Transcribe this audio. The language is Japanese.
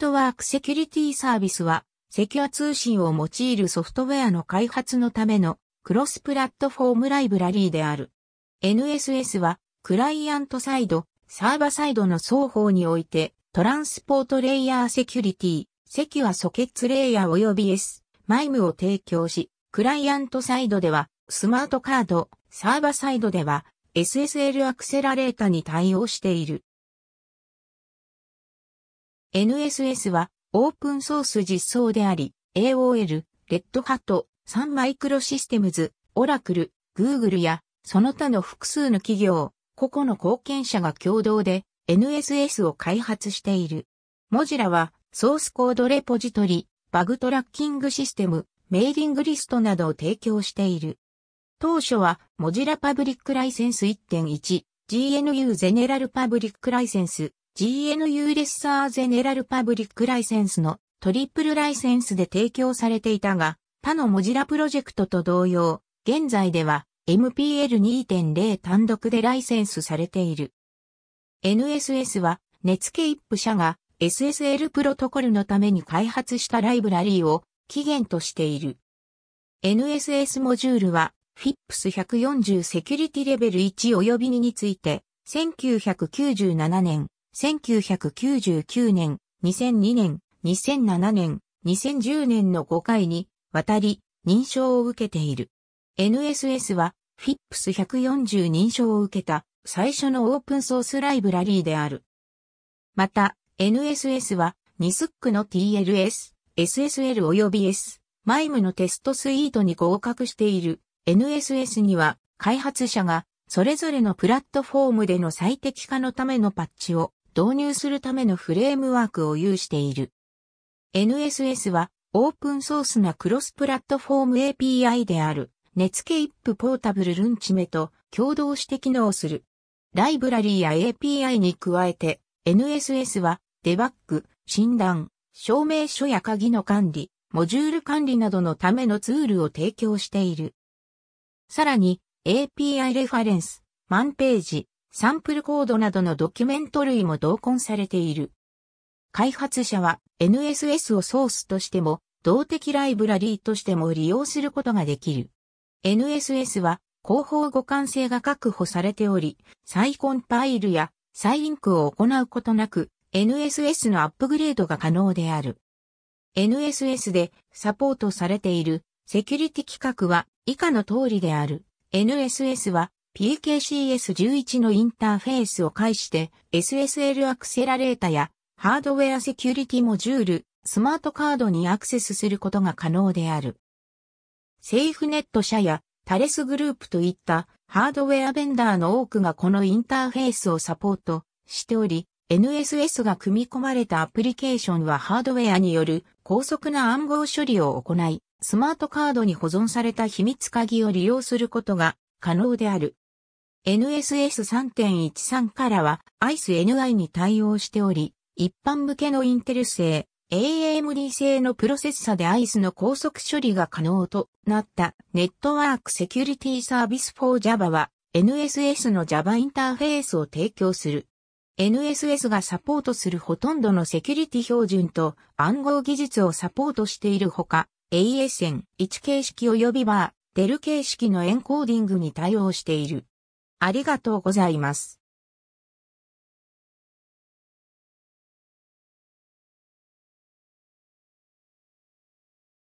ットワークセキュリティサービスは、セキュア通信を用いるソフトウェアの開発のためのクロスプラットフォームライブラリーである。NSS は、クライアントサイド、サーバサイドの双方において、トランスポートレイヤーセキュリティ、セキュアソケッツレイヤー及び S、マイムを提供し、クライアントサイドでは、スマートカード、サーバサイドでは、SSL アクセラレータに対応している。NSS はオープンソース実装であり、AOL、レッドハット、サンマイクロシステムズ、オラクル、グーグルや、その他の複数の企業、個々の貢献者が共同で NSS を開発している。モジラは、ソースコードレポジトリ、バグトラッキングシステム、メーリングリストなどを提供している。当初は、モジラパブリックライセンス1.1、GNU ゼネラルパブリックライセンス GNU レッサーゼネラルパブリックライセンスのトリプルライセンスで提供されていたが、他のモジラプロジェクトと同様、現在では MPL2.0 単独でライセンスされている。NSS は、ネツケイップ社が SSL プロトコルのために開発したライブラリーを起源としている。NSS モジュールは FIPS140 セキュリティレベル1及び2について1997年1999年、2002年、2007年、2010年の5回に渡り認証を受けている。NSS は FIPS140 認証を受けた最初のオープンソースライブラリーである。また、NSS は NISC の TLS、SSL 及び S、MIME のテストスイートに合格している NSS には開発者がそれぞれのプラットフォームでの最適化のためのパッチを導入するためのフレームワークを有している。NSS はオープンソースなクロスプラットフォーム API である p o r t a b ポータブルルンチメと共同して機能する。ライブラリーや API に加えて NSS はデバッグ、診断、証明書や鍵の管理、モジュール管理などのためのツールを提供している。さらに API レファレンス、マンページ、サンプルコードなどのドキュメント類も同梱されている。開発者は NSS をソースとしても、動的ライブラリーとしても利用することができる。NSS は広報互換性が確保されており、再コンパイルや再リンクを行うことなく、NSS のアップグレードが可能である。NSS でサポートされているセキュリティ規格は以下の通りである。NSS は PKCS11 のインターフェースを介して SSL アクセラレータやハードウェアセキュリティモジュール、スマートカードにアクセスすることが可能である。セーフネット社やタレスグループといったハードウェアベンダーの多くがこのインターフェースをサポートしており、NSS が組み込まれたアプリケーションはハードウェアによる高速な暗号処理を行い、スマートカードに保存された秘密鍵を利用することが可能である。NSS3.13 からは ICE-NI に対応しており、一般向けのインテル製、AMD 製のプロセッサで ICE の高速処理が可能となったネットワークセキュリティサービス4 Java は NSS の Java インターフェースを提供する。NSS がサポートするほとんどのセキュリティ標準と暗号技術をサポートしているほか、ASN1 形式及びバー、デル形式のエンコーディングに対応している。ありがとうございます。